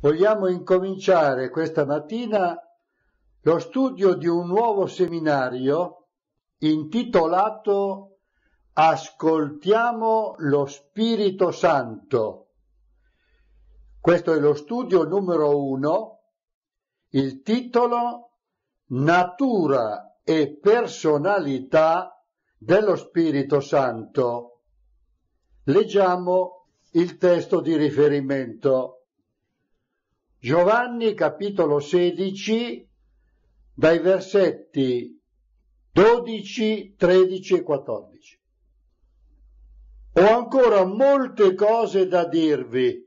vogliamo incominciare questa mattina lo studio di un nuovo seminario intitolato Ascoltiamo lo Spirito Santo. Questo è lo studio numero uno, il titolo Natura e personalità dello Spirito Santo. Leggiamo il testo di riferimento. Giovanni capitolo 16 dai versetti 12, 13 e 14. Ho ancora molte cose da dirvi,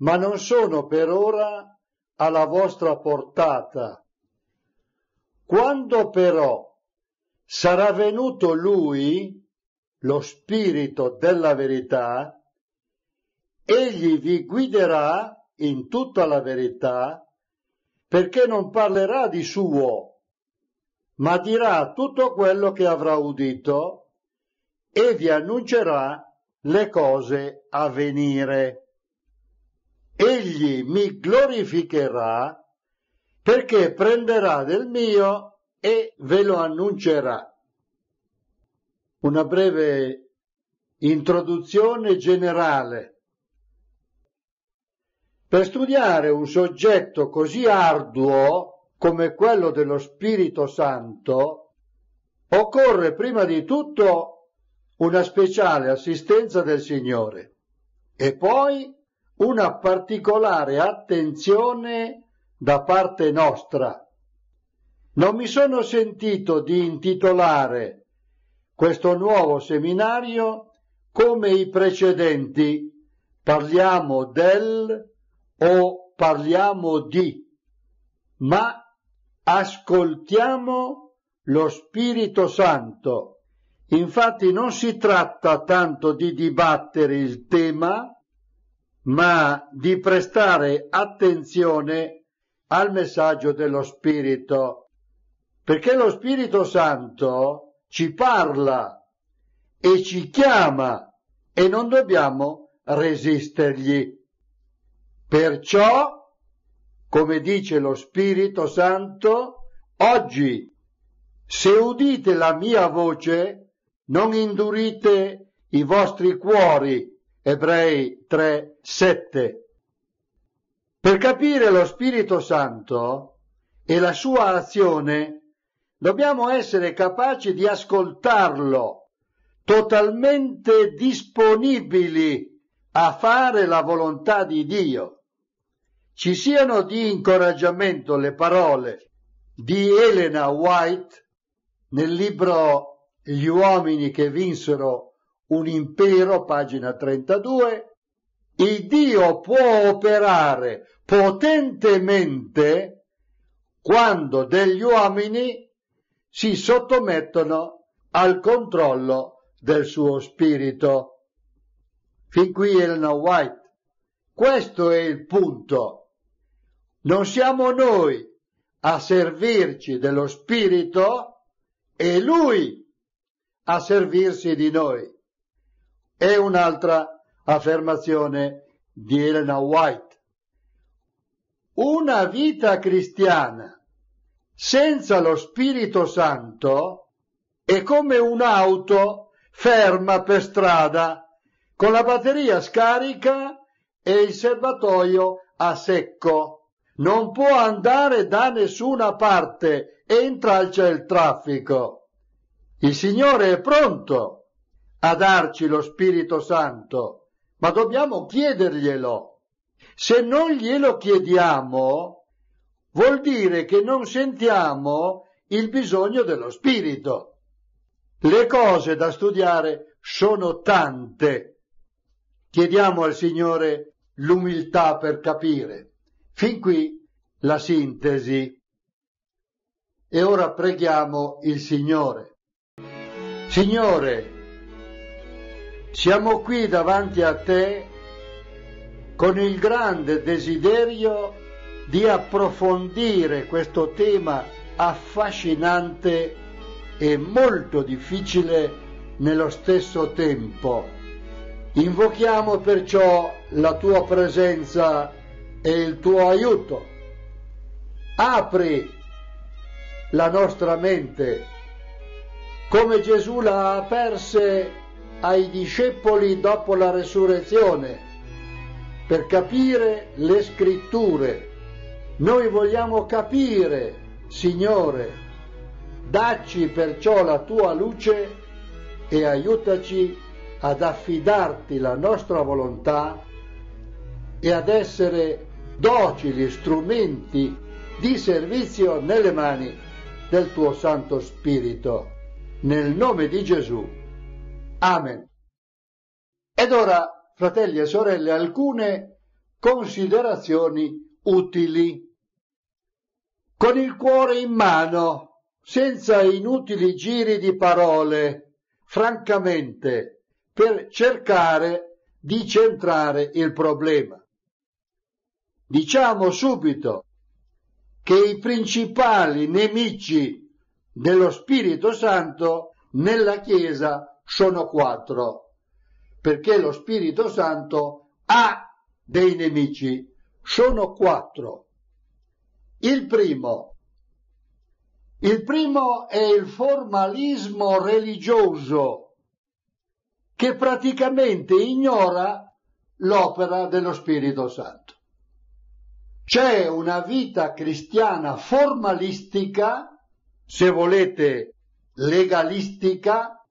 ma non sono per ora alla vostra portata. Quando però sarà venuto lui, lo spirito della verità, egli vi guiderà in tutta la verità, perché non parlerà di suo, ma dirà tutto quello che avrà udito e vi annuncerà le cose a venire. Egli mi glorificherà perché prenderà del mio e ve lo annuncerà. Una breve introduzione generale per studiare un soggetto così arduo come quello dello Spirito Santo, occorre prima di tutto una speciale assistenza del Signore e poi una particolare attenzione da parte nostra. Non mi sono sentito di intitolare questo nuovo seminario come i precedenti. Parliamo del o parliamo di, ma ascoltiamo lo Spirito Santo. Infatti non si tratta tanto di dibattere il tema, ma di prestare attenzione al messaggio dello Spirito, perché lo Spirito Santo ci parla e ci chiama e non dobbiamo resistergli. Perciò, come dice lo Spirito Santo, oggi, se udite la mia voce, non indurite i vostri cuori. Ebrei 3, 7. Per capire lo Spirito Santo e la sua azione, dobbiamo essere capaci di ascoltarlo, totalmente disponibili a fare la volontà di Dio ci siano di incoraggiamento le parole di Elena White nel libro Gli uomini che vinsero un impero, pagina 32, il Dio può operare potentemente quando degli uomini si sottomettono al controllo del suo spirito. Fin qui Elena White. Questo è il punto non siamo noi a servirci dello Spirito, è Lui a servirsi di noi. È un'altra affermazione di Elena White. Una vita cristiana senza lo Spirito Santo è come un'auto ferma per strada con la batteria scarica e il serbatoio a secco. Non può andare da nessuna parte, entra al il traffico. Il Signore è pronto a darci lo Spirito Santo, ma dobbiamo chiederglielo. Se non glielo chiediamo, vuol dire che non sentiamo il bisogno dello Spirito. Le cose da studiare sono tante. Chiediamo al Signore l'umiltà per capire. Fin qui la sintesi. E ora preghiamo il Signore. Signore, siamo qui davanti a te con il grande desiderio di approfondire questo tema affascinante e molto difficile nello stesso tempo. Invochiamo perciò la tua presenza e il tuo aiuto. Apri la nostra mente come Gesù la aperse ai discepoli dopo la resurrezione per capire le scritture. Noi vogliamo capire, Signore, dacci perciò la tua luce e aiutaci ad affidarti la nostra volontà e ad essere docili strumenti di servizio nelle mani del tuo Santo Spirito. Nel nome di Gesù. Amen. Ed ora, fratelli e sorelle, alcune considerazioni utili. Con il cuore in mano, senza inutili giri di parole, francamente, per cercare di centrare il problema diciamo subito che i principali nemici dello Spirito Santo nella Chiesa sono quattro, perché lo Spirito Santo ha dei nemici, sono quattro. Il primo, il primo è il formalismo religioso che praticamente ignora l'opera dello Spirito Santo. C'è una vita cristiana formalistica, se volete legalistica,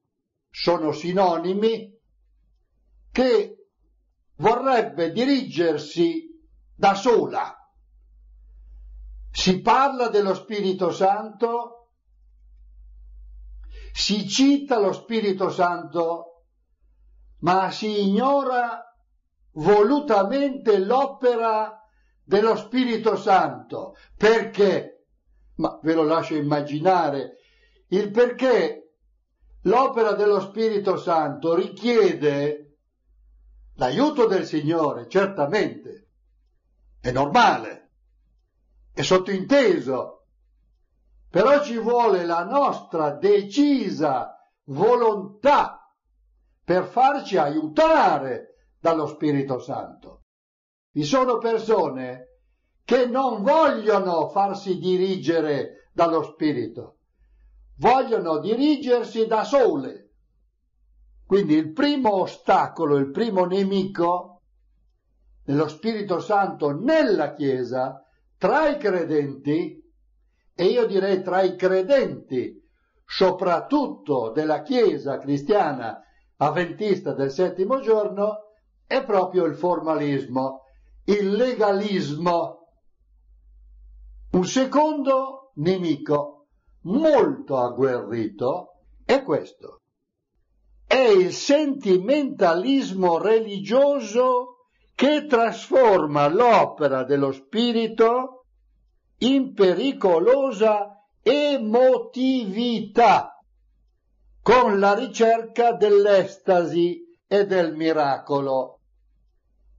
sono sinonimi, che vorrebbe dirigersi da sola. Si parla dello Spirito Santo, si cita lo Spirito Santo, ma si ignora volutamente l'opera dello Spirito Santo. Perché? Ma ve lo lascio immaginare. Il perché l'opera dello Spirito Santo richiede l'aiuto del Signore, certamente. È normale, è sottinteso. Però ci vuole la nostra decisa volontà per farci aiutare dallo Spirito Santo. Vi sono persone che non vogliono farsi dirigere dallo spirito, vogliono dirigersi da sole. Quindi il primo ostacolo, il primo nemico dello Spirito Santo nella Chiesa, tra i credenti, e io direi tra i credenti, soprattutto della Chiesa cristiana avventista del settimo giorno, è proprio il formalismo il legalismo, un secondo nemico molto agguerrito è questo, è il sentimentalismo religioso che trasforma l'opera dello spirito in pericolosa emotività con la ricerca dell'estasi e del miracolo.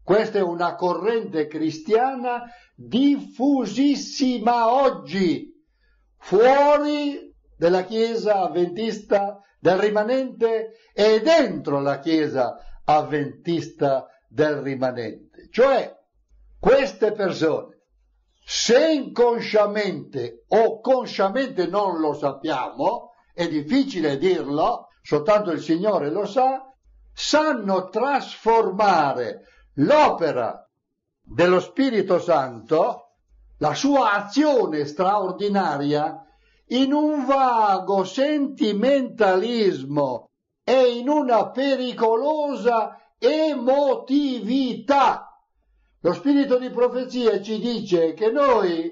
Questa è una corrente cristiana diffusissima oggi, fuori della Chiesa avventista del rimanente e dentro la Chiesa avventista del rimanente. Cioè, queste persone, se inconsciamente o consciamente non lo sappiamo, è difficile dirlo, soltanto il Signore lo sa, sanno trasformare l'opera dello Spirito Santo, la sua azione straordinaria, in un vago sentimentalismo e in una pericolosa emotività. Lo spirito di profezia ci dice che noi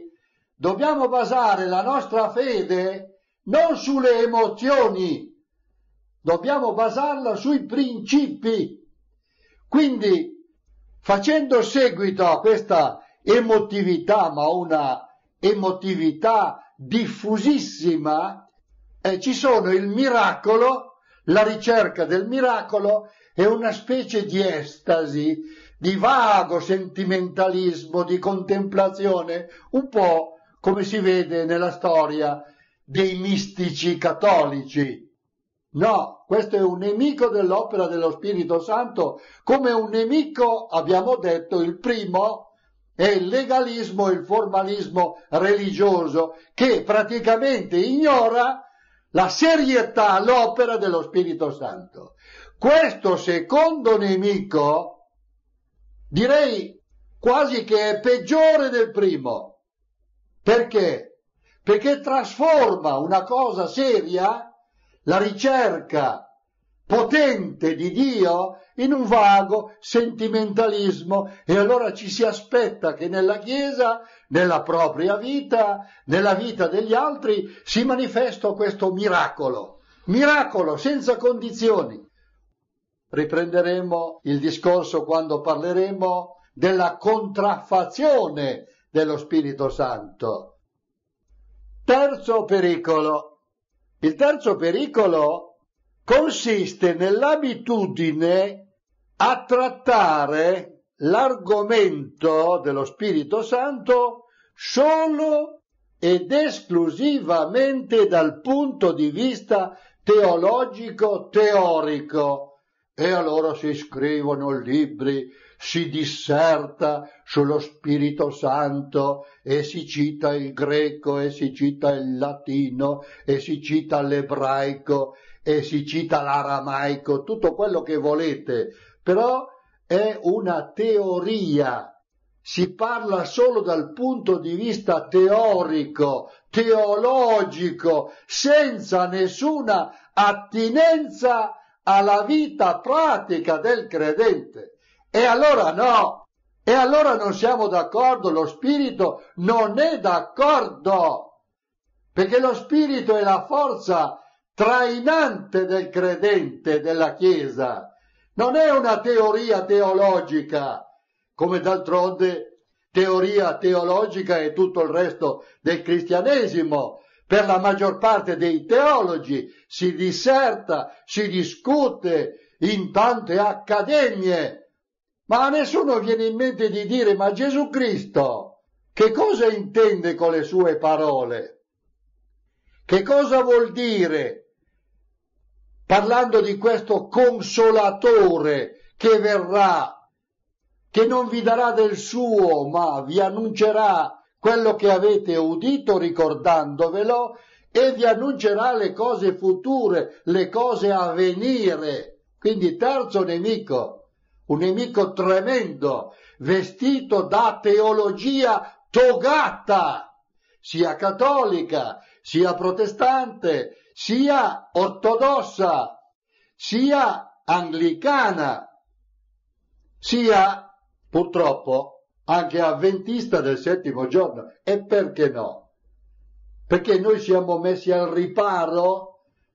dobbiamo basare la nostra fede non sulle emozioni, dobbiamo basarla sui principi. Quindi Facendo seguito a questa emotività, ma una emotività diffusissima, eh, ci sono il miracolo, la ricerca del miracolo e una specie di estasi, di vago sentimentalismo, di contemplazione, un po' come si vede nella storia dei mistici cattolici. No, questo è un nemico dell'opera dello Spirito Santo, come un nemico, abbiamo detto, il primo è il legalismo, il formalismo religioso, che praticamente ignora la serietà, l'opera dello Spirito Santo. Questo secondo nemico, direi quasi che è peggiore del primo. Perché? Perché trasforma una cosa seria la ricerca potente di Dio in un vago sentimentalismo e allora ci si aspetta che nella Chiesa, nella propria vita, nella vita degli altri si manifesta questo miracolo, miracolo senza condizioni. Riprenderemo il discorso quando parleremo della contraffazione dello Spirito Santo. Terzo pericolo, il terzo pericolo consiste nell'abitudine a trattare l'argomento dello Spirito Santo solo ed esclusivamente dal punto di vista teologico-teorico. E allora si scrivono libri si disserta sullo Spirito Santo e si cita il greco e si cita il latino e si cita l'ebraico e si cita l'aramaico, tutto quello che volete, però è una teoria. Si parla solo dal punto di vista teorico, teologico, senza nessuna attinenza alla vita pratica del credente. E allora no, e allora non siamo d'accordo, lo spirito non è d'accordo, perché lo spirito è la forza trainante del credente, della Chiesa, non è una teoria teologica, come d'altronde teoria teologica e tutto il resto del cristianesimo. Per la maggior parte dei teologi si disserta, si discute in tante accademie, ma a nessuno viene in mente di dire, ma Gesù Cristo, che cosa intende con le sue parole? Che cosa vuol dire parlando di questo consolatore che verrà, che non vi darà del suo, ma vi annuncerà quello che avete udito ricordandovelo e vi annuncerà le cose future, le cose a venire. Quindi terzo nemico, un nemico tremendo, vestito da teologia togata, sia cattolica, sia protestante, sia ortodossa, sia anglicana, sia purtroppo anche avventista del settimo giorno. E perché no? Perché noi siamo messi al riparo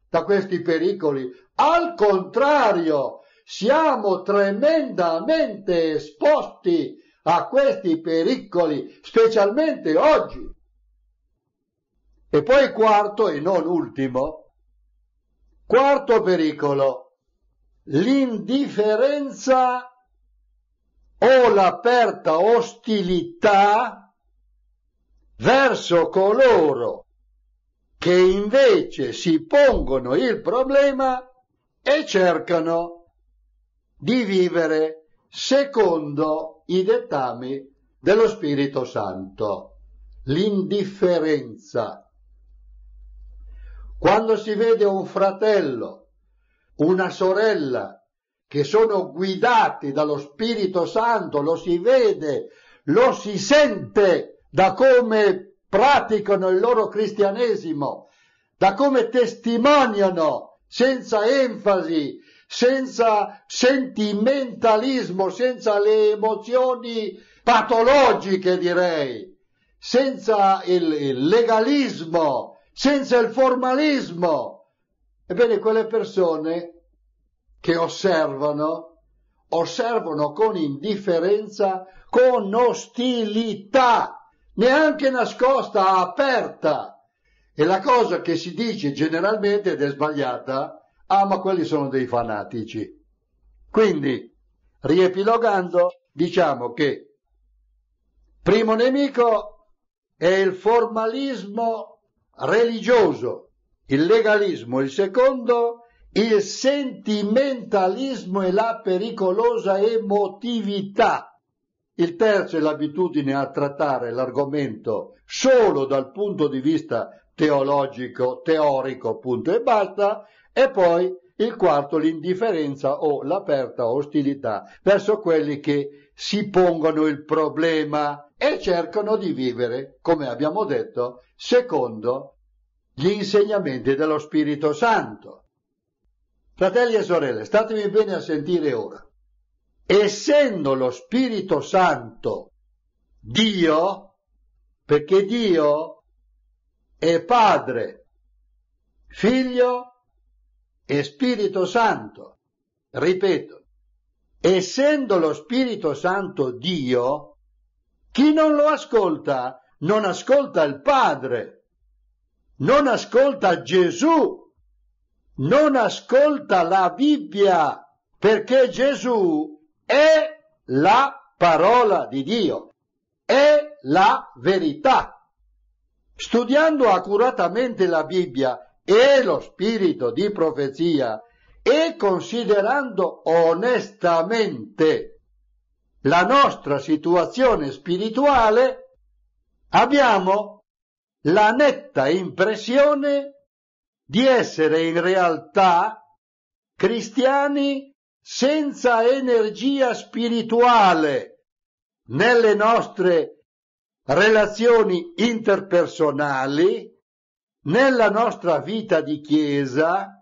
da questi pericoli. Al contrario, siamo tremendamente esposti a questi pericoli, specialmente oggi. E poi quarto e non ultimo, quarto pericolo, l'indifferenza o l'aperta ostilità verso coloro che invece si pongono il problema e cercano di vivere secondo i dettami dello Spirito Santo, l'indifferenza. Quando si vede un fratello, una sorella che sono guidati dallo Spirito Santo, lo si vede, lo si sente da come praticano il loro cristianesimo, da come testimoniano senza enfasi senza sentimentalismo, senza le emozioni patologiche direi, senza il, il legalismo, senza il formalismo. Ebbene, quelle persone che osservano, osservano con indifferenza, con ostilità, neanche nascosta, aperta. E la cosa che si dice generalmente ed è sbagliata Ah, ma quelli sono dei fanatici. Quindi, riepilogando, diciamo che primo nemico è il formalismo religioso, il legalismo, il secondo il sentimentalismo e la pericolosa emotività. Il terzo è l'abitudine a trattare l'argomento solo dal punto di vista teologico, teorico, punto e basta, e poi il quarto, l'indifferenza o l'aperta ostilità verso quelli che si pongono il problema e cercano di vivere, come abbiamo detto, secondo gli insegnamenti dello Spirito Santo. Fratelli e sorelle, statemi bene a sentire ora. Essendo lo Spirito Santo Dio, perché Dio è Padre, Figlio e Spirito Santo. Ripeto, essendo lo Spirito Santo Dio, chi non lo ascolta non ascolta il Padre, non ascolta Gesù, non ascolta la Bibbia, perché Gesù è la parola di Dio, è la verità. Studiando accuratamente la Bibbia e lo spirito di profezia e considerando onestamente la nostra situazione spirituale, abbiamo la netta impressione di essere in realtà cristiani senza energia spirituale nelle nostre relazioni interpersonali, nella nostra vita di Chiesa,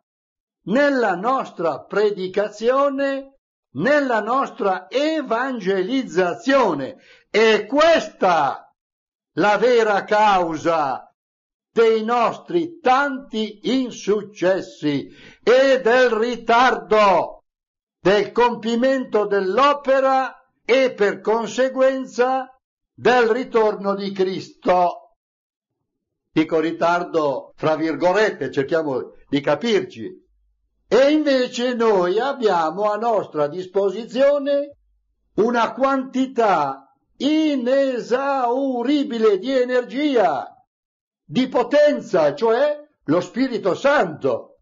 nella nostra predicazione, nella nostra evangelizzazione. E questa la vera causa dei nostri tanti insuccessi e del ritardo del compimento dell'opera e per conseguenza del ritorno di Cristo dico ritardo fra virgolette, cerchiamo di capirci. E invece noi abbiamo a nostra disposizione una quantità inesauribile di energia, di potenza, cioè lo Spirito Santo.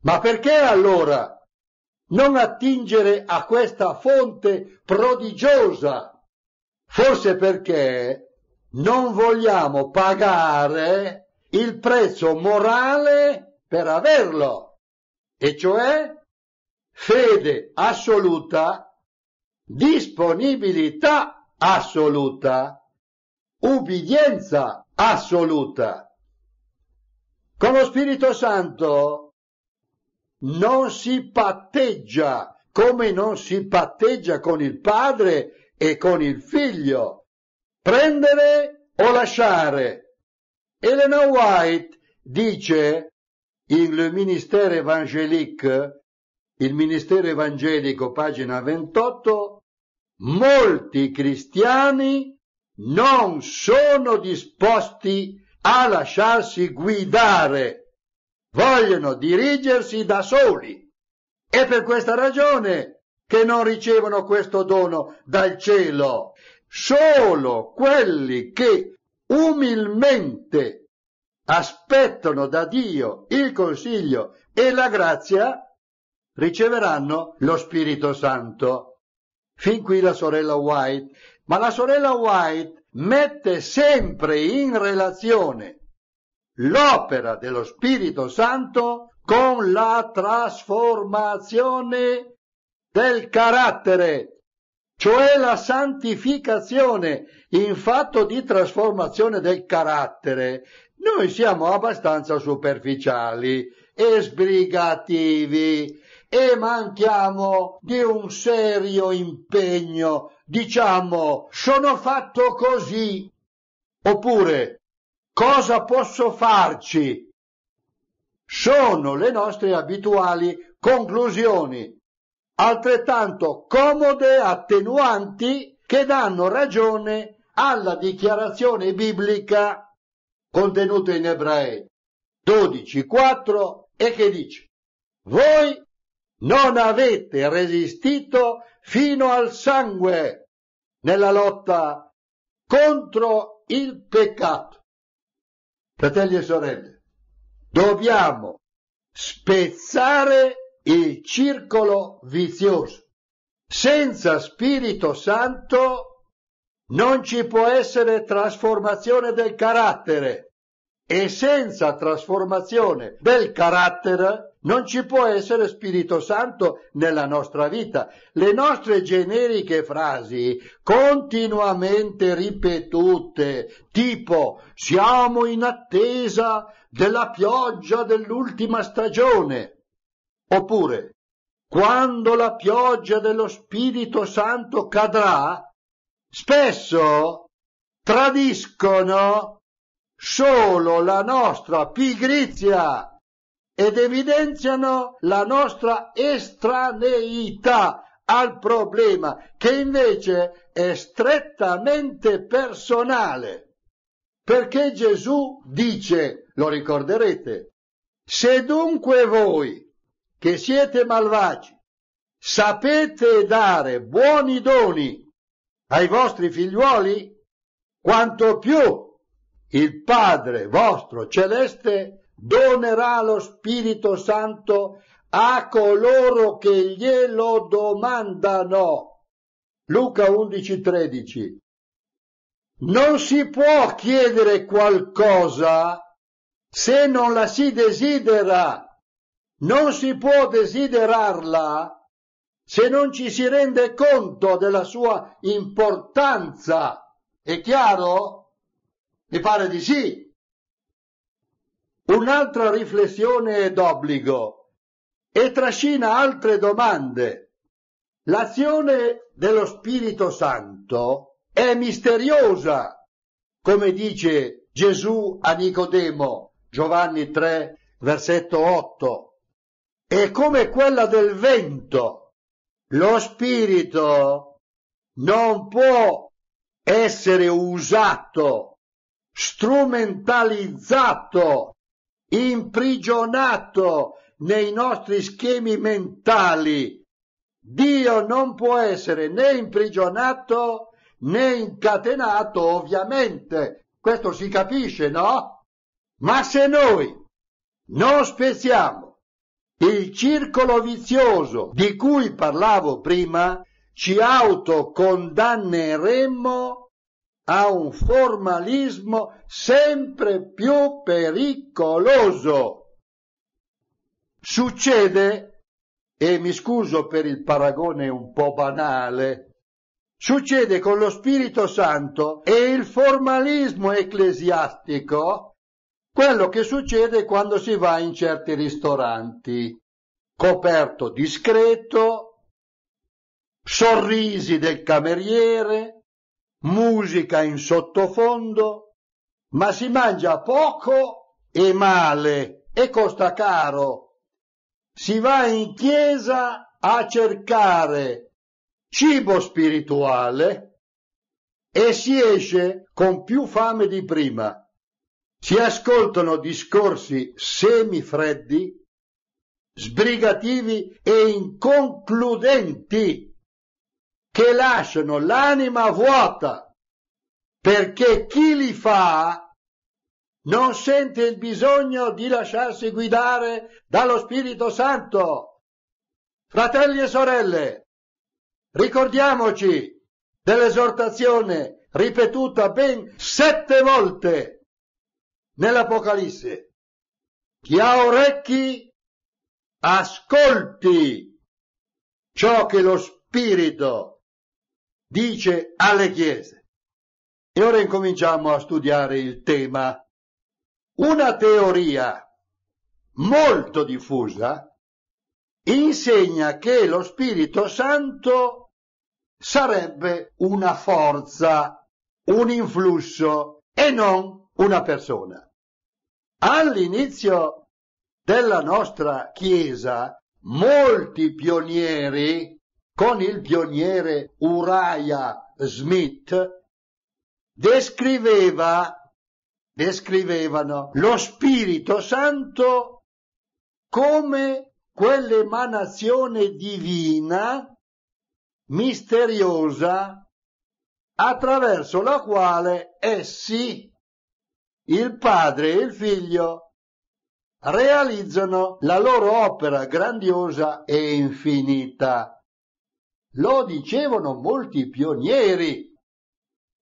Ma perché allora non attingere a questa fonte prodigiosa? Forse perché non vogliamo pagare il prezzo morale per averlo, e cioè fede assoluta, disponibilità assoluta, ubbidienza assoluta. Con lo Spirito Santo non si patteggia come non si patteggia con il Padre e con il Figlio prendere o lasciare. Elena White dice in Le Ministère evangelico, il ministero evangelico, pagina 28, molti cristiani non sono disposti a lasciarsi guidare, vogliono dirigersi da soli. È per questa ragione che non ricevono questo dono dal cielo solo quelli che umilmente aspettano da Dio il consiglio e la grazia riceveranno lo Spirito Santo. Fin qui la sorella White, ma la sorella White mette sempre in relazione l'opera dello Spirito Santo con la trasformazione del carattere cioè la santificazione in fatto di trasformazione del carattere. Noi siamo abbastanza superficiali e sbrigativi e manchiamo di un serio impegno. Diciamo, sono fatto così. Oppure, cosa posso farci? Sono le nostre abituali conclusioni altrettanto comode attenuanti che danno ragione alla dichiarazione biblica contenuta in Ebrei 12.4 e che dice voi non avete resistito fino al sangue nella lotta contro il peccato. Fratelli e sorelle, dobbiamo spezzare il circolo vizioso. Senza Spirito Santo non ci può essere trasformazione del carattere e senza trasformazione del carattere non ci può essere Spirito Santo nella nostra vita. Le nostre generiche frasi continuamente ripetute, tipo siamo in attesa della pioggia dell'ultima stagione, Oppure, quando la pioggia dello Spirito Santo cadrà, spesso tradiscono solo la nostra pigrizia ed evidenziano la nostra estraneità al problema, che invece è strettamente personale. Perché Gesù dice, lo ricorderete, se dunque voi che siete malvagi, sapete dare buoni doni ai vostri figliuoli, quanto più il Padre vostro celeste donerà lo Spirito Santo a coloro che glielo domandano. Luca 11:13 Non si può chiedere qualcosa se non la si desidera non si può desiderarla se non ci si rende conto della sua importanza. È chiaro? Mi pare di sì. Un'altra riflessione è d'obbligo e trascina altre domande. L'azione dello Spirito Santo è misteriosa, come dice Gesù a Nicodemo, Giovanni 3, versetto 8 è come quella del vento. Lo spirito non può essere usato, strumentalizzato, imprigionato nei nostri schemi mentali. Dio non può essere né imprigionato né incatenato, ovviamente. Questo si capisce, no? Ma se noi non spezziamo il circolo vizioso di cui parlavo prima ci autocondanneremmo a un formalismo sempre più pericoloso. Succede, e mi scuso per il paragone un po' banale, succede con lo Spirito Santo e il formalismo ecclesiastico quello che succede quando si va in certi ristoranti, coperto discreto, sorrisi del cameriere, musica in sottofondo, ma si mangia poco e male e costa caro. Si va in chiesa a cercare cibo spirituale e si esce con più fame di prima si ascoltano discorsi semifreddi, sbrigativi e inconcludenti che lasciano l'anima vuota, perché chi li fa non sente il bisogno di lasciarsi guidare dallo Spirito Santo. Fratelli e sorelle, ricordiamoci dell'esortazione ripetuta ben sette volte nell'Apocalisse. Chi ha orecchi, ascolti ciò che lo Spirito dice alle chiese. E ora incominciamo a studiare il tema. Una teoria molto diffusa insegna che lo Spirito Santo sarebbe una forza, un influsso e non una persona. All'inizio della nostra Chiesa, molti pionieri, con il pioniere Uriah Smith, descriveva, descrivevano lo Spirito Santo come quell'emanazione divina, misteriosa, attraverso la quale essi il padre e il figlio realizzano la loro opera grandiosa e infinita. Lo dicevano molti pionieri,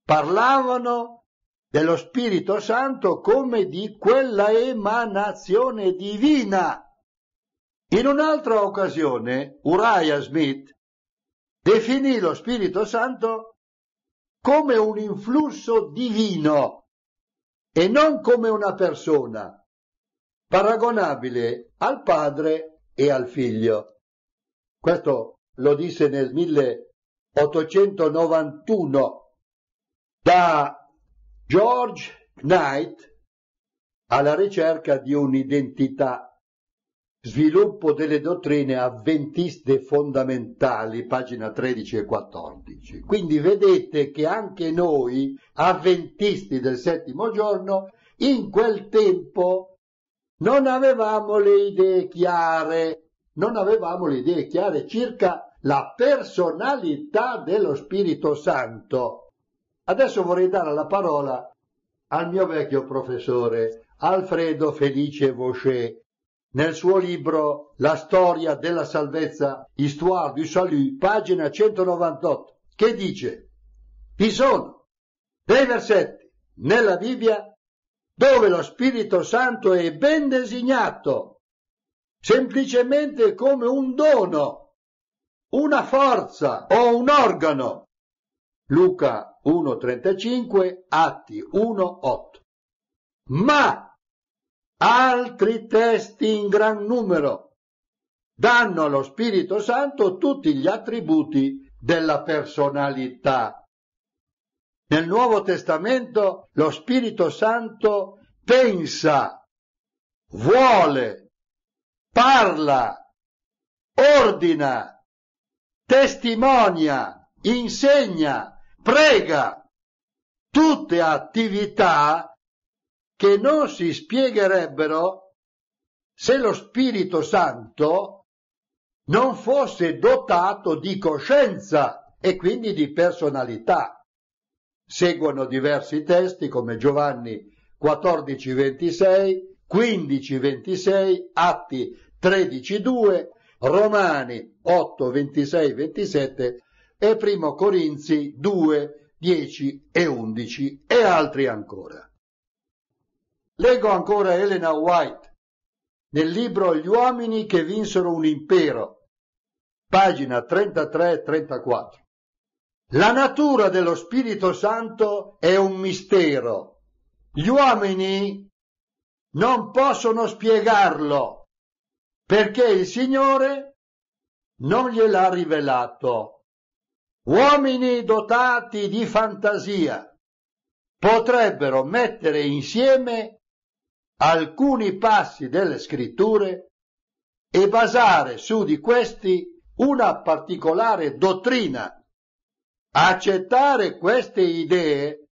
parlavano dello Spirito Santo come di quella emanazione divina. In un'altra occasione Uriah Smith definì lo Spirito Santo come un influsso divino e non come una persona, paragonabile al padre e al figlio. Questo lo disse nel 1891 da George Knight alla ricerca di un'identità Sviluppo delle dottrine avventiste fondamentali, pagina 13 e 14. Quindi vedete che anche noi, avventisti del settimo giorno, in quel tempo non avevamo le idee chiare, non avevamo le idee chiare circa la personalità dello Spirito Santo. Adesso vorrei dare la parola al mio vecchio professore Alfredo Felice Vosce, nel suo libro La storia della salvezza, Histoire du salut, pagina 198, che dice Vi sono dei versetti nella Bibbia dove lo Spirito Santo è ben designato, semplicemente come un dono, una forza o un organo. Luca 1.35, Atti 1.8. Ma altri testi in gran numero danno allo Spirito Santo tutti gli attributi della personalità. Nel Nuovo Testamento lo Spirito Santo pensa, vuole, parla, ordina, testimonia, insegna, prega, tutte attività che non si spiegherebbero se lo Spirito Santo non fosse dotato di coscienza e quindi di personalità. Seguono diversi testi come Giovanni 14, 26, 15, 26, Atti 13, 2, Romani 8, 26, 27 e Primo Corinzi 2, 10 e 11 e altri ancora. Leggo ancora Elena White nel libro Gli uomini che vinsero un impero, pagina 33-34. La natura dello Spirito Santo è un mistero. Gli uomini non possono spiegarlo perché il Signore non gliel'ha rivelato. Uomini dotati di fantasia potrebbero mettere insieme alcuni passi delle scritture e basare su di questi una particolare dottrina. Accettare queste idee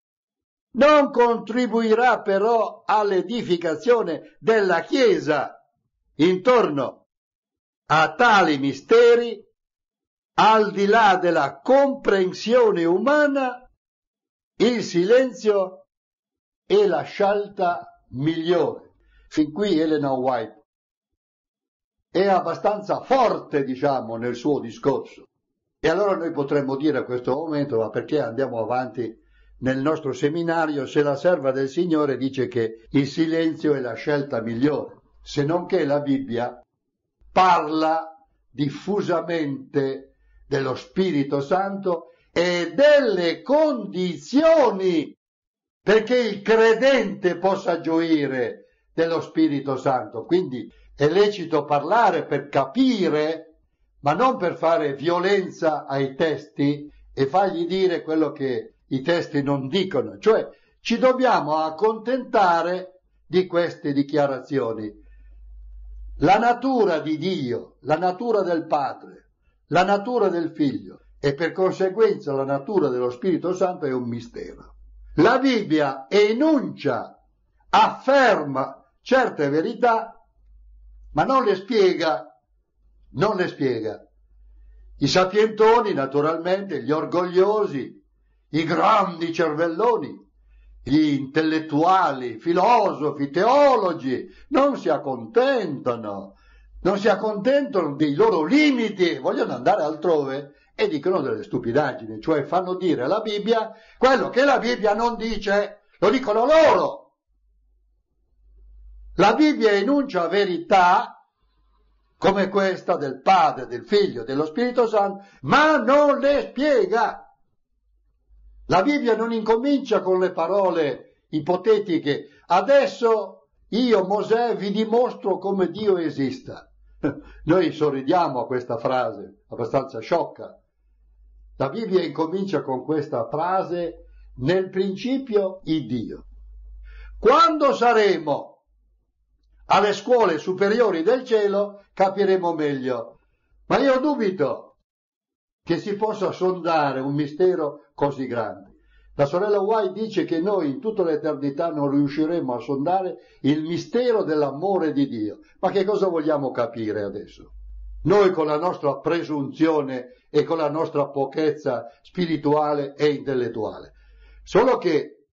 non contribuirà però all'edificazione della Chiesa intorno a tali misteri, al di là della comprensione umana, il silenzio e la scelta migliore. Fin qui Elena White è abbastanza forte, diciamo, nel suo discorso. E allora noi potremmo dire a questo momento, ma perché andiamo avanti nel nostro seminario, se la serva del Signore dice che il silenzio è la scelta migliore, se non che la Bibbia parla diffusamente dello Spirito Santo e delle condizioni perché il credente possa gioire dello Spirito Santo. Quindi è lecito parlare per capire, ma non per fare violenza ai testi e fargli dire quello che i testi non dicono. Cioè ci dobbiamo accontentare di queste dichiarazioni. La natura di Dio, la natura del Padre, la natura del Figlio e per conseguenza la natura dello Spirito Santo è un mistero. La Bibbia enuncia, afferma certe verità, ma non le spiega, non le spiega. I sapientoni, naturalmente, gli orgogliosi, i grandi cervelloni, gli intellettuali, filosofi, teologi, non si accontentano, non si accontentano dei loro limiti, vogliono andare altrove e dicono delle stupidaggini, cioè fanno dire alla Bibbia quello che la Bibbia non dice, lo dicono loro. La Bibbia enuncia verità come questa del Padre, del Figlio, dello Spirito Santo, ma non le spiega. La Bibbia non incomincia con le parole ipotetiche. Adesso io, Mosè, vi dimostro come Dio esista. Noi sorridiamo a questa frase, abbastanza sciocca, la Bibbia incomincia con questa frase, nel principio il Dio. Quando saremo alle scuole superiori del cielo capiremo meglio, ma io dubito che si possa sondare un mistero così grande. La sorella White dice che noi in tutta l'eternità non riusciremo a sondare il mistero dell'amore di Dio. Ma che cosa vogliamo capire adesso? Noi con la nostra presunzione e con la nostra pochezza spirituale e intellettuale. Solo che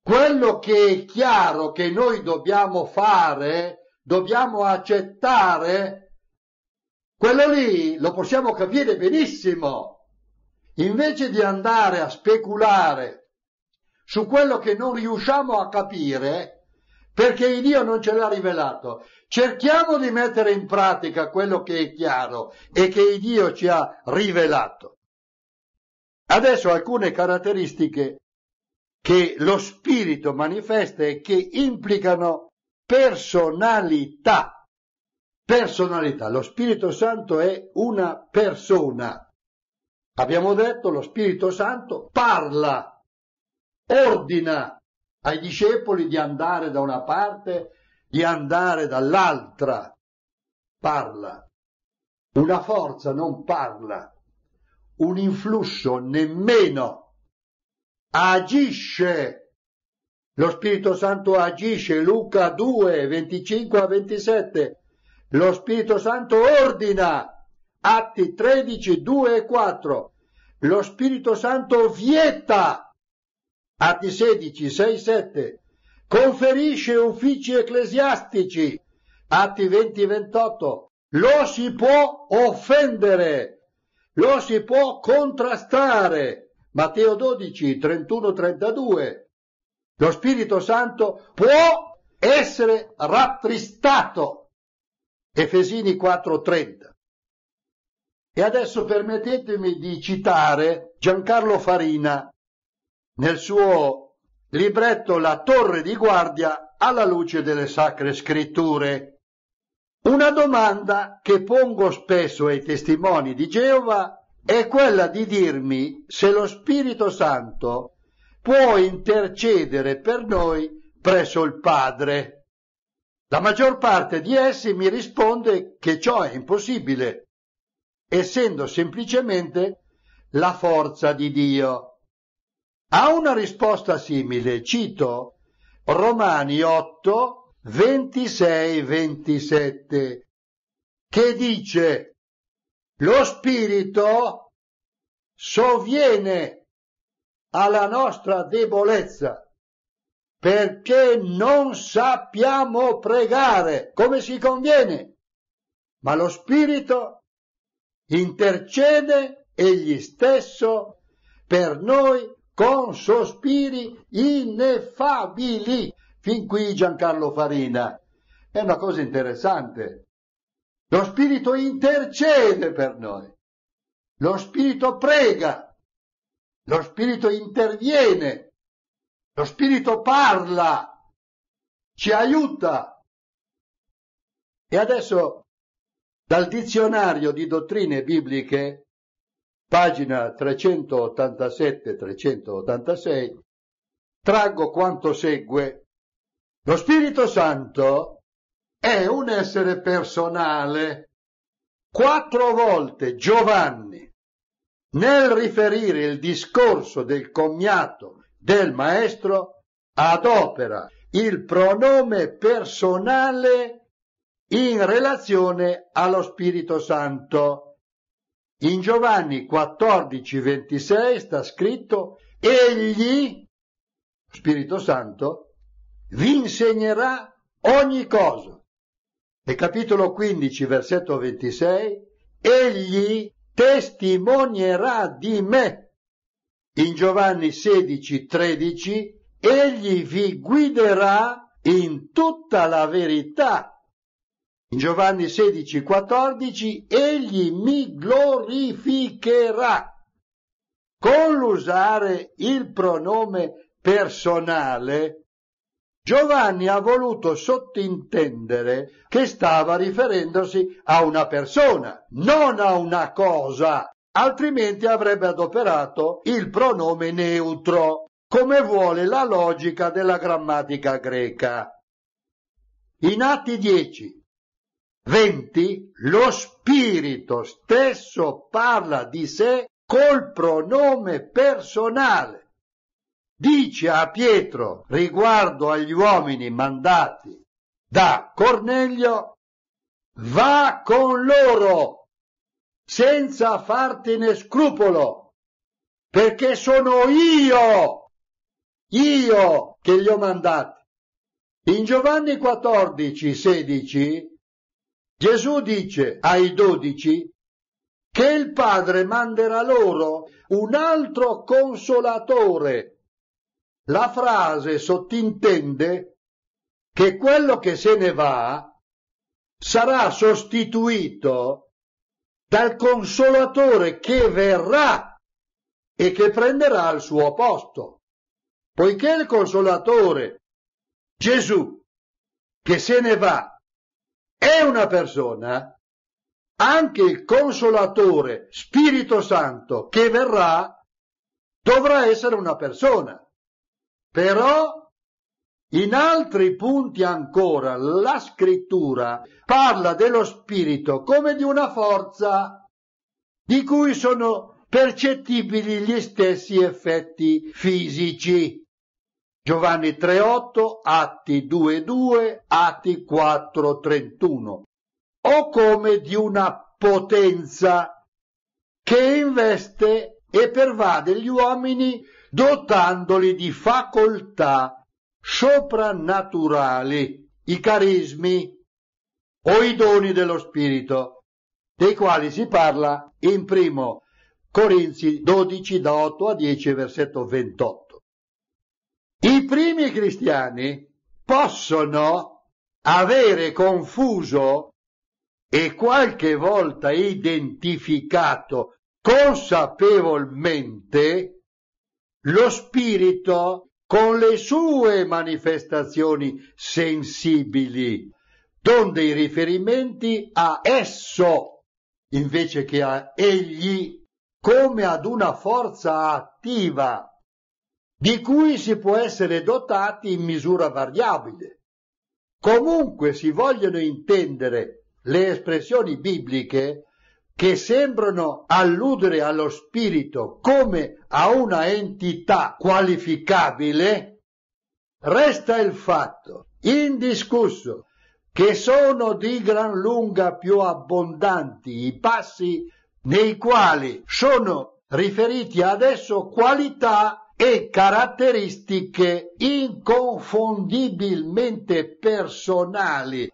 quello che è chiaro che noi dobbiamo fare, dobbiamo accettare, quello lì lo possiamo capire benissimo. Invece di andare a speculare su quello che non riusciamo a capire, perché Dio non ce l'ha rivelato. Cerchiamo di mettere in pratica quello che è chiaro e che Dio ci ha rivelato. Adesso alcune caratteristiche che lo spirito manifesta e che implicano personalità. Personalità. Lo Spirito Santo è una persona. Abbiamo detto lo Spirito Santo parla, ordina, ai discepoli di andare da una parte, di andare dall'altra. Parla. Una forza non parla, un influsso nemmeno. Agisce. Lo Spirito Santo agisce, Luca 2, 25 a 27. Lo Spirito Santo ordina, Atti 13, 2 e 4. Lo Spirito Santo vieta Atti 16, 6, 7. Conferisce uffici ecclesiastici. Atti 20, 28. Lo si può offendere. Lo si può contrastare. Matteo 12, 31, 32. Lo Spirito Santo può essere rattristato. Efesini 4, 30. E adesso permettetemi di citare Giancarlo Farina, nel suo libretto La torre di guardia alla luce delle sacre scritture. Una domanda che pongo spesso ai testimoni di Geova è quella di dirmi se lo Spirito Santo può intercedere per noi presso il Padre. La maggior parte di essi mi risponde che ciò è impossibile, essendo semplicemente la forza di Dio ha una risposta simile cito Romani 8, 26, 27, che dice lo spirito sovviene alla nostra debolezza perché non sappiamo pregare come si conviene, ma lo spirito intercede egli stesso per noi con sospiri ineffabili. Fin qui Giancarlo Farina. È una cosa interessante. Lo Spirito intercede per noi. Lo Spirito prega. Lo Spirito interviene. Lo Spirito parla. Ci aiuta. E adesso dal dizionario di dottrine bibliche pagina 387-386, traggo quanto segue. Lo Spirito Santo è un essere personale. Quattro volte Giovanni, nel riferire il discorso del commiato del maestro, adopera il pronome personale in relazione allo Spirito Santo in Giovanni 14:26 sta scritto, egli, Spirito Santo, vi insegnerà ogni cosa. E capitolo 15, versetto 26, egli testimonierà di me. In Giovanni 16, 13, egli vi guiderà in tutta la verità in Giovanni 16, 14, egli mi glorificherà. Con l'usare il pronome personale, Giovanni ha voluto sottintendere che stava riferendosi a una persona, non a una cosa, altrimenti avrebbe adoperato il pronome neutro, come vuole la logica della grammatica greca. In Atti 10, 20 lo spirito stesso parla di sé col pronome personale. Dice a Pietro riguardo agli uomini mandati da Cornelio, va con loro senza fartene scrupolo, perché sono io, io che li ho mandati. In Giovanni 14, 16 Gesù dice ai dodici che il Padre manderà loro un altro consolatore. La frase sottintende che quello che se ne va sarà sostituito dal consolatore che verrà e che prenderà il suo posto. Poiché il consolatore Gesù che se ne va è una persona, anche il consolatore Spirito Santo che verrà dovrà essere una persona. Però in altri punti ancora la scrittura parla dello spirito come di una forza di cui sono percettibili gli stessi effetti fisici. Giovanni 3.8, Atti 2.2, Atti 4.31, o come di una potenza che investe e pervade gli uomini dotandoli di facoltà soprannaturali, i carismi o i doni dello Spirito, dei quali si parla in primo Corinzi 12 da 8 a 10 versetto 28 primi cristiani possono avere confuso e qualche volta identificato consapevolmente lo spirito con le sue manifestazioni sensibili, donde i riferimenti a esso invece che a egli come ad una forza attiva di cui si può essere dotati in misura variabile. Comunque si vogliono intendere le espressioni bibliche che sembrano alludere allo spirito come a una entità qualificabile, resta il fatto indiscusso che sono di gran lunga più abbondanti i passi nei quali sono riferiti adesso qualità e caratteristiche inconfondibilmente personali.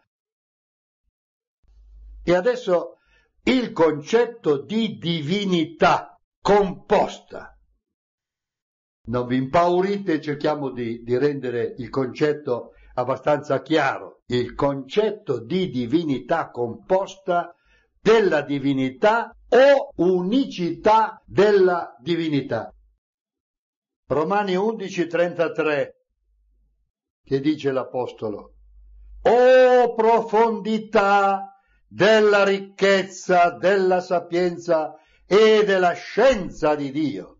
E adesso il concetto di divinità composta. Non vi impaurite, cerchiamo di, di rendere il concetto abbastanza chiaro. Il concetto di divinità composta della divinità o unicità della divinità. Romani 11:33, che dice l'Apostolo, O profondità della ricchezza, della sapienza e della scienza di Dio,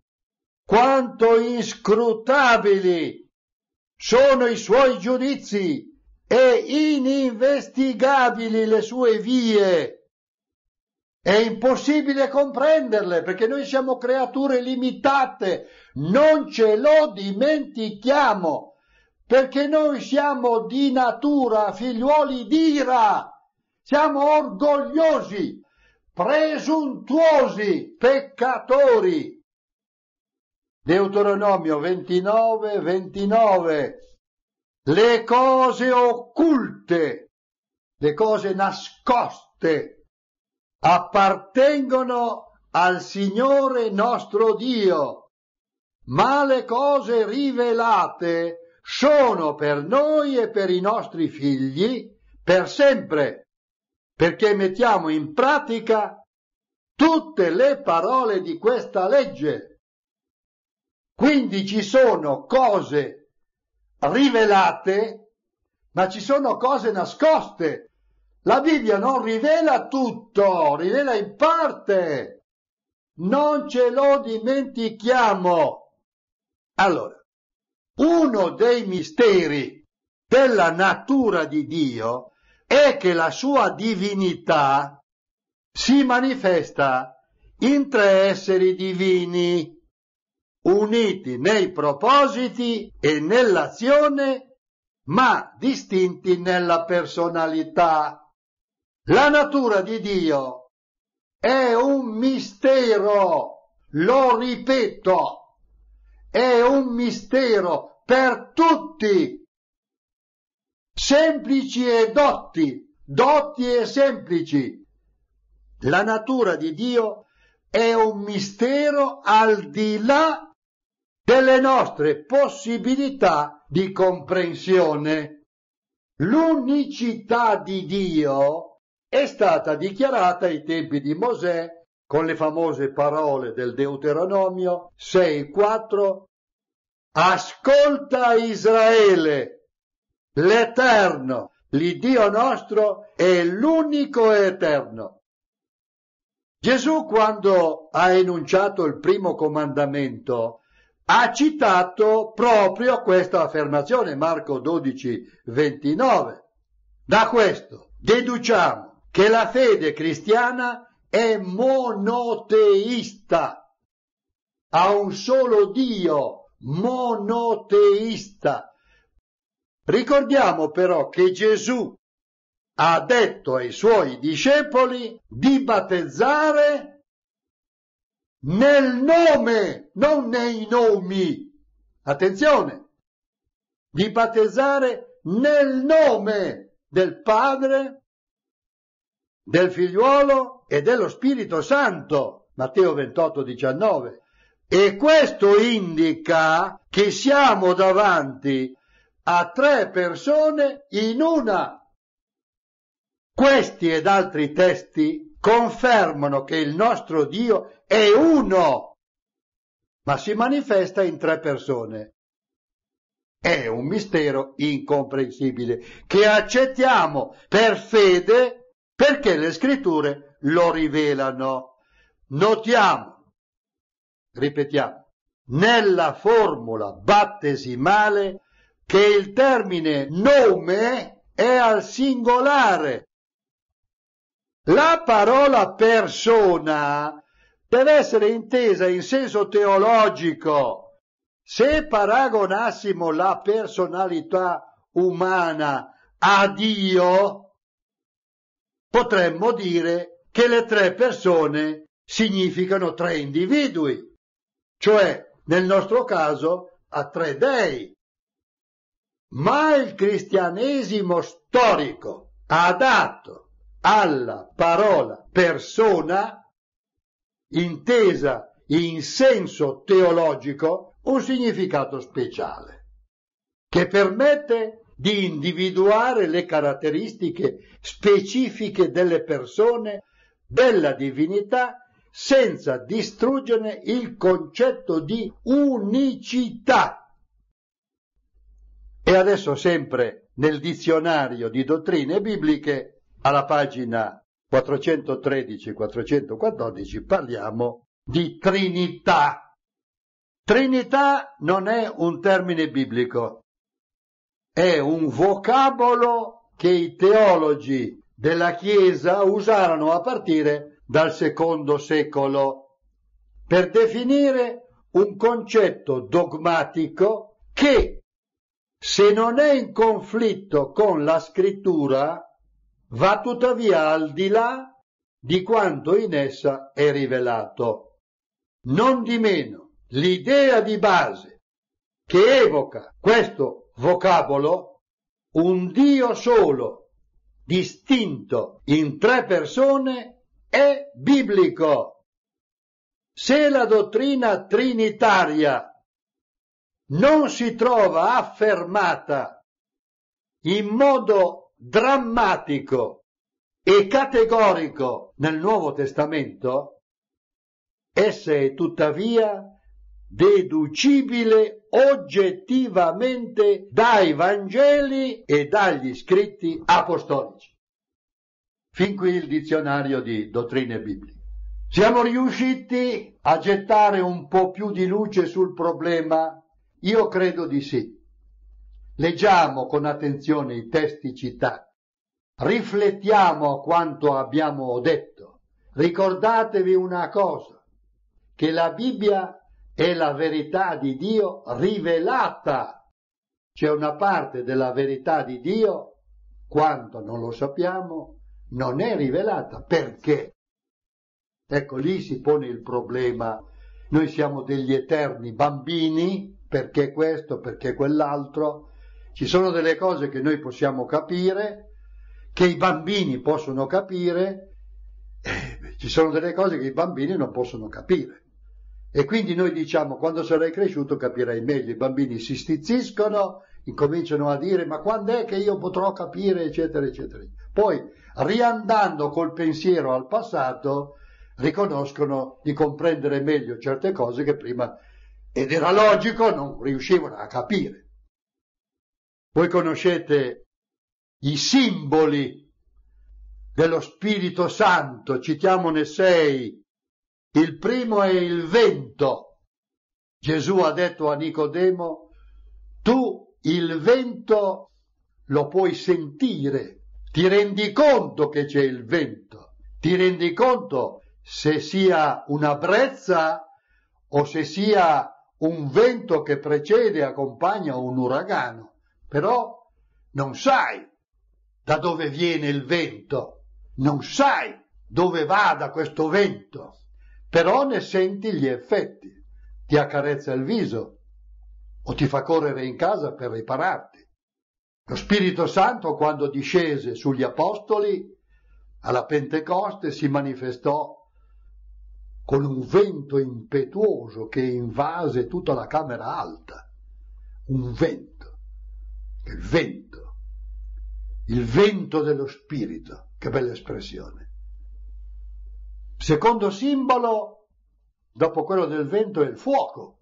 quanto inscrutabili sono i suoi giudizi e ininvestigabili le sue vie. È impossibile comprenderle perché noi siamo creature limitate, non ce lo dimentichiamo, perché noi siamo di natura figliuoli d'ira, siamo orgogliosi, presuntuosi, peccatori. Deuteronomio 29, 29. Le cose occulte, le cose nascoste appartengono al Signore nostro Dio, ma le cose rivelate sono per noi e per i nostri figli per sempre, perché mettiamo in pratica tutte le parole di questa legge. Quindi ci sono cose rivelate, ma ci sono cose nascoste la Bibbia non rivela tutto, rivela in parte. Non ce lo dimentichiamo. Allora, uno dei misteri della natura di Dio è che la sua divinità si manifesta in tre esseri divini, uniti nei propositi e nell'azione, ma distinti nella personalità. La natura di Dio è un mistero, lo ripeto, è un mistero per tutti, semplici e dotti, dotti e semplici. La natura di Dio è un mistero al di là delle nostre possibilità di comprensione. L'unicità di Dio è stata dichiarata ai tempi di Mosè con le famose parole del Deuteronomio 6.4 Ascolta Israele, l'Eterno, l'Iddio nostro è l'unico eterno. Gesù quando ha enunciato il primo comandamento ha citato proprio questa affermazione, Marco 12, 29. Da questo deduciamo che la fede cristiana è monoteista, ha un solo Dio, monoteista. Ricordiamo però che Gesù ha detto ai suoi discepoli di battezzare nel nome, non nei nomi. Attenzione, di battezzare nel nome del Padre, del figliuolo e dello Spirito Santo, Matteo 28, 19. E questo indica che siamo davanti a tre persone in una. Questi ed altri testi confermano che il nostro Dio è uno, ma si manifesta in tre persone. È un mistero incomprensibile che accettiamo per fede perché le scritture lo rivelano. Notiamo, ripetiamo, nella formula battesimale che il termine nome è al singolare. La parola persona deve essere intesa in senso teologico. Se paragonassimo la personalità umana a Dio, potremmo dire che le tre persone significano tre individui, cioè nel nostro caso a tre dei. Ma il cristianesimo storico ha dato alla parola persona, intesa in senso teologico, un significato speciale, che permette di individuare le caratteristiche specifiche delle persone, della divinità, senza distruggerne il concetto di unicità. E adesso sempre nel dizionario di dottrine bibliche, alla pagina 413-414, parliamo di Trinità. Trinità non è un termine biblico, è un vocabolo che i teologi della Chiesa usarono a partire dal secondo secolo per definire un concetto dogmatico che, se non è in conflitto con la scrittura, va tuttavia al di là di quanto in essa è rivelato. Non di meno, l'idea di base che evoca questo vocabolo un Dio solo, distinto in tre persone, è biblico. Se la dottrina trinitaria non si trova affermata in modo drammatico e categorico nel Nuovo Testamento, essa è tuttavia deducibile oggettivamente dai Vangeli e dagli scritti apostolici. Fin qui il dizionario di dottrine bibliche. Siamo riusciti a gettare un po' più di luce sul problema? Io credo di sì. Leggiamo con attenzione i testi citati. Riflettiamo a quanto abbiamo detto. Ricordatevi una cosa, che la Bibbia è la verità di Dio rivelata. C'è una parte della verità di Dio, quando non lo sappiamo, non è rivelata. Perché? Ecco, lì si pone il problema. Noi siamo degli eterni bambini, perché questo, perché quell'altro. Ci sono delle cose che noi possiamo capire, che i bambini possono capire, e eh, ci sono delle cose che i bambini non possono capire. E quindi noi diciamo, quando sarai cresciuto capirai meglio, i bambini si stizziscono, incominciano a dire ma quando è che io potrò capire, eccetera, eccetera. Poi, riandando col pensiero al passato, riconoscono di comprendere meglio certe cose che prima, ed era logico, non riuscivano a capire. Voi conoscete i simboli dello Spirito Santo, citiamone sei il primo è il vento. Gesù ha detto a Nicodemo, tu il vento lo puoi sentire, ti rendi conto che c'è il vento, ti rendi conto se sia una brezza o se sia un vento che precede e accompagna un uragano, però non sai da dove viene il vento, non sai dove vada questo vento però ne senti gli effetti, ti accarezza il viso o ti fa correre in casa per ripararti. Lo Spirito Santo, quando discese sugli Apostoli, alla Pentecoste si manifestò con un vento impetuoso che invase tutta la Camera Alta. Un vento, il vento, il vento dello Spirito, che bella espressione Secondo simbolo, dopo quello del vento, è il fuoco.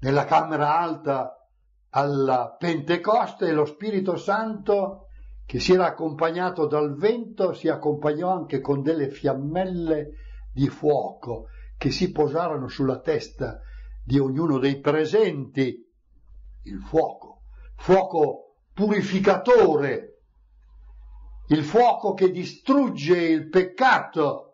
Nella Camera Alta alla Pentecoste lo Spirito Santo che si era accompagnato dal vento si accompagnò anche con delle fiammelle di fuoco che si posarono sulla testa di ognuno dei presenti. Il fuoco, fuoco purificatore, il fuoco che distrugge il peccato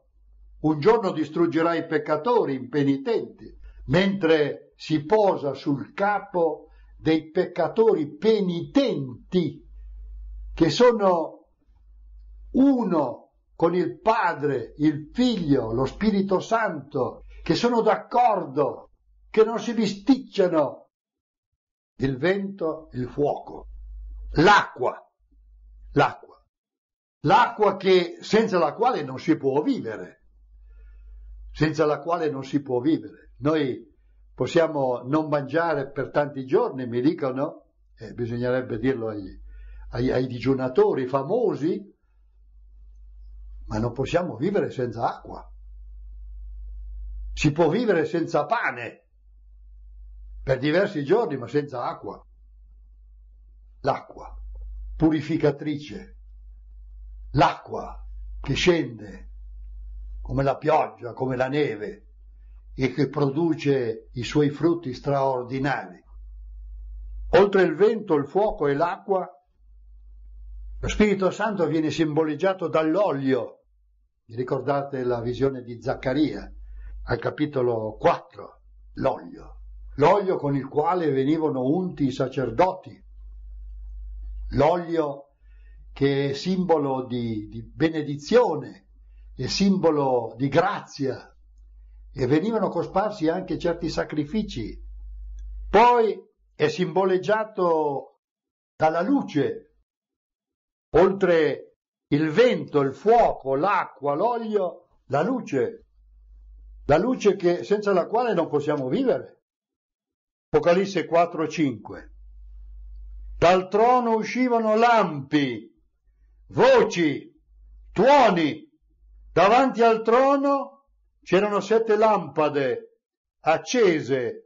un giorno distruggerà i peccatori impenitenti, mentre si posa sul capo dei peccatori penitenti, che sono uno con il Padre, il Figlio, lo Spirito Santo, che sono d'accordo, che non si bisticciano. Il vento, il fuoco, l'acqua, l'acqua, l'acqua che, senza la quale non si può vivere senza la quale non si può vivere. Noi possiamo non mangiare per tanti giorni, mi dicono, eh, bisognerebbe dirlo agli, ai, ai digiunatori famosi, ma non possiamo vivere senza acqua. Si può vivere senza pane per diversi giorni, ma senza acqua. L'acqua purificatrice, l'acqua che scende come la pioggia, come la neve, e che produce i suoi frutti straordinari. Oltre il vento, il fuoco e l'acqua, lo Spirito Santo viene simboleggiato dall'olio. Vi ricordate la visione di Zaccaria al capitolo 4? L'olio. L'olio con il quale venivano unti i sacerdoti. L'olio che è simbolo di, di benedizione, e simbolo di grazia e venivano cosparsi anche certi sacrifici. Poi è simboleggiato dalla luce, oltre il vento, il fuoco, l'acqua, l'olio, la luce, la luce che, senza la quale non possiamo vivere. Apocalisse 4:5. Dal trono uscivano lampi, voci, tuoni, Davanti al trono c'erano sette lampade accese,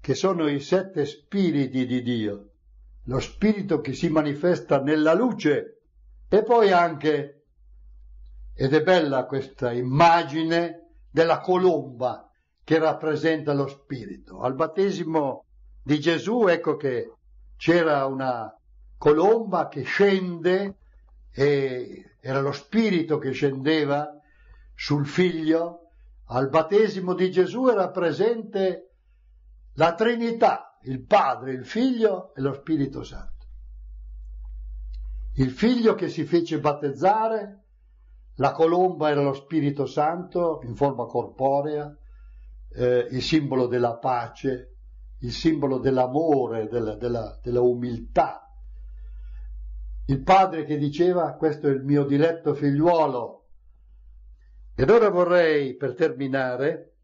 che sono i sette spiriti di Dio, lo spirito che si manifesta nella luce e poi anche, ed è bella questa immagine della colomba che rappresenta lo spirito. Al battesimo di Gesù ecco che c'era una colomba che scende e era lo spirito che scendeva sul figlio, al battesimo di Gesù era presente la Trinità, il Padre, il Figlio e lo Spirito Santo. Il figlio che si fece battezzare, la colomba era lo Spirito Santo in forma corporea, eh, il simbolo della pace, il simbolo dell'amore, della, della, della umiltà. Il padre che diceva questo è il mio diletto figliuolo, ed ora vorrei, per terminare,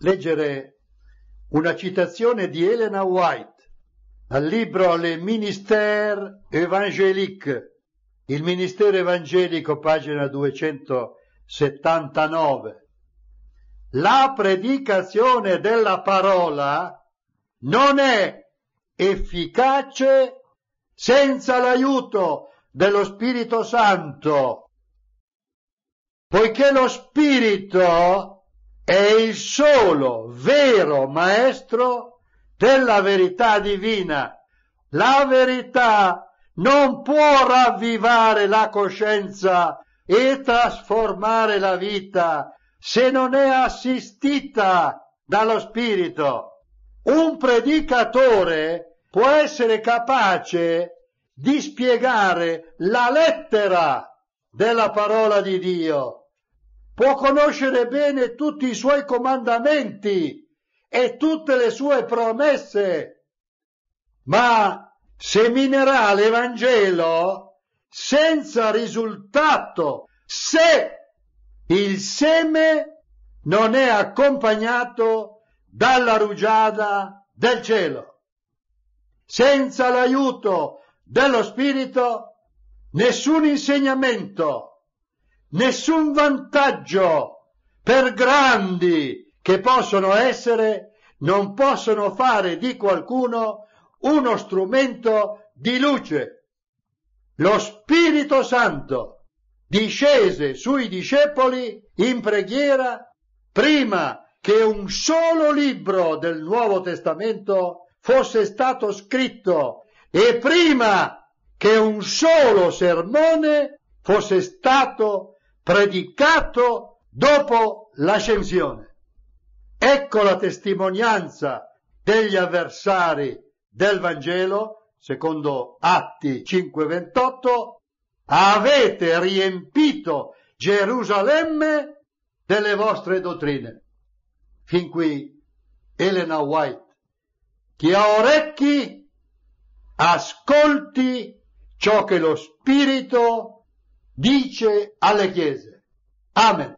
leggere una citazione di Elena White al libro Le Ministère Evangélique, il Ministero Evangelico, pagina 279. La predicazione della parola non è efficace senza l'aiuto dello Spirito Santo poiché lo Spirito è il solo vero maestro della verità divina. La verità non può ravvivare la coscienza e trasformare la vita se non è assistita dallo Spirito. Un predicatore può essere capace di spiegare la lettera della parola di Dio, può conoscere bene tutti i suoi comandamenti e tutte le sue promesse, ma seminerà l'Evangelo senza risultato se il seme non è accompagnato dalla rugiada del cielo. Senza l'aiuto dello Spirito nessun insegnamento, nessun vantaggio per grandi che possono essere, non possono fare di qualcuno uno strumento di luce. Lo Spirito Santo discese sui discepoli in preghiera prima che un solo libro del Nuovo Testamento fosse stato scritto e prima che un solo sermone fosse stato predicato dopo l'ascensione. Ecco la testimonianza degli avversari del Vangelo, secondo Atti 5:28, avete riempito Gerusalemme delle vostre dottrine. Fin qui Elena White. Chi ha orecchi, ascolti ciò che lo Spirito dice alle chiese. Amen.